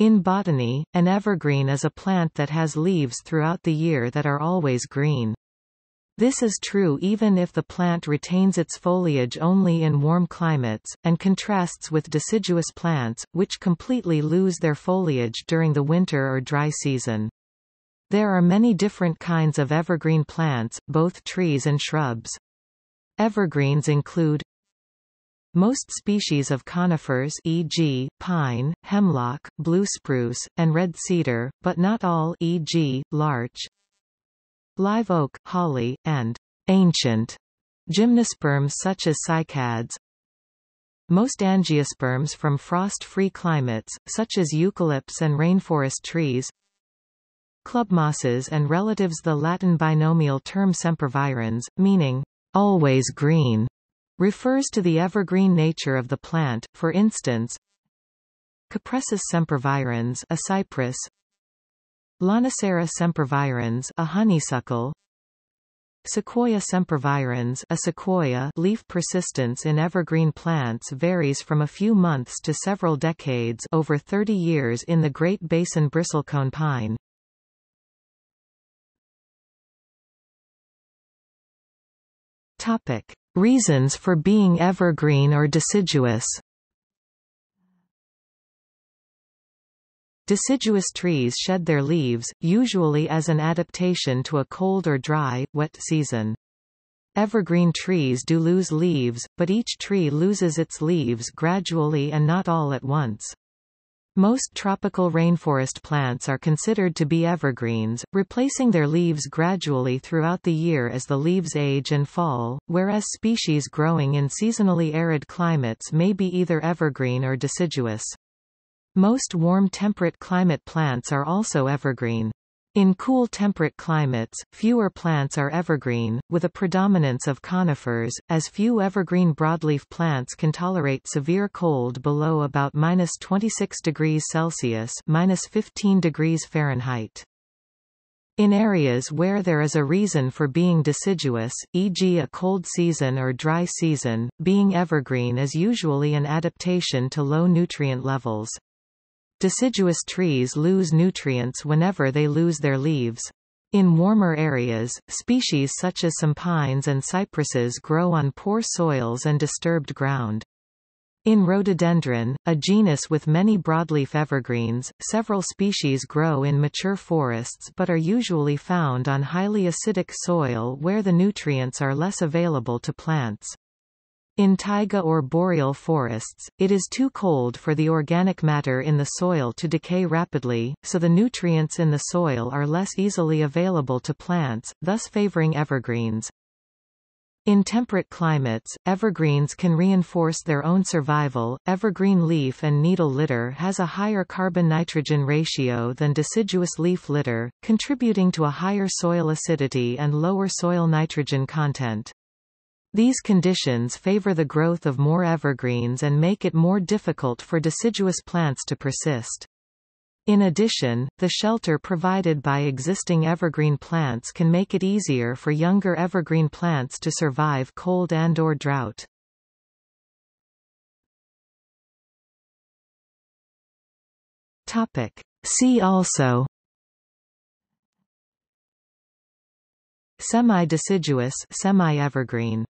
In botany, an evergreen is a plant that has leaves throughout the year that are always green. This is true even if the plant retains its foliage only in warm climates, and contrasts with deciduous plants, which completely lose their foliage during the winter or dry season. There are many different kinds of evergreen plants, both trees and shrubs. Evergreens include most species of conifers e.g., pine, hemlock, blue spruce, and red cedar, but not all e.g., larch, live oak, holly, and ancient gymnosperms such as cycads. Most angiosperms from frost-free climates, such as eucalypts and rainforest trees, club mosses and relatives the Latin binomial term sempervirens, meaning always green, refers to the evergreen nature of the plant, for instance, Capressus sempervirens, a cypress, Lonicera sempervirens, a honeysuckle, Sequoia sempervirens, a sequoia leaf persistence in evergreen plants varies from a few months to several decades over 30 years in the Great Basin bristlecone pine. Topic. Reasons for being evergreen or deciduous Deciduous trees shed their leaves, usually as an adaptation to a cold or dry, wet season. Evergreen trees do lose leaves, but each tree loses its leaves gradually and not all at once. Most tropical rainforest plants are considered to be evergreens, replacing their leaves gradually throughout the year as the leaves age and fall, whereas species growing in seasonally arid climates may be either evergreen or deciduous. Most warm temperate climate plants are also evergreen. In cool temperate climates, fewer plants are evergreen, with a predominance of conifers, as few evergreen broadleaf plants can tolerate severe cold below about minus 26 degrees Celsius minus 15 degrees Fahrenheit. In areas where there is a reason for being deciduous, e.g. a cold season or dry season, being evergreen is usually an adaptation to low nutrient levels. Deciduous trees lose nutrients whenever they lose their leaves. In warmer areas, species such as some pines and cypresses grow on poor soils and disturbed ground. In rhododendron, a genus with many broadleaf evergreens, several species grow in mature forests but are usually found on highly acidic soil where the nutrients are less available to plants. In taiga or boreal forests, it is too cold for the organic matter in the soil to decay rapidly, so the nutrients in the soil are less easily available to plants, thus favoring evergreens. In temperate climates, evergreens can reinforce their own survival. Evergreen leaf and needle litter has a higher carbon-nitrogen ratio than deciduous leaf litter, contributing to a higher soil acidity and lower soil nitrogen content. These conditions favor the growth of more evergreens and make it more difficult for deciduous plants to persist. In addition, the shelter provided by existing evergreen plants can make it easier for younger evergreen plants to survive cold and or drought. Topic. See also Semi-deciduous semi-evergreen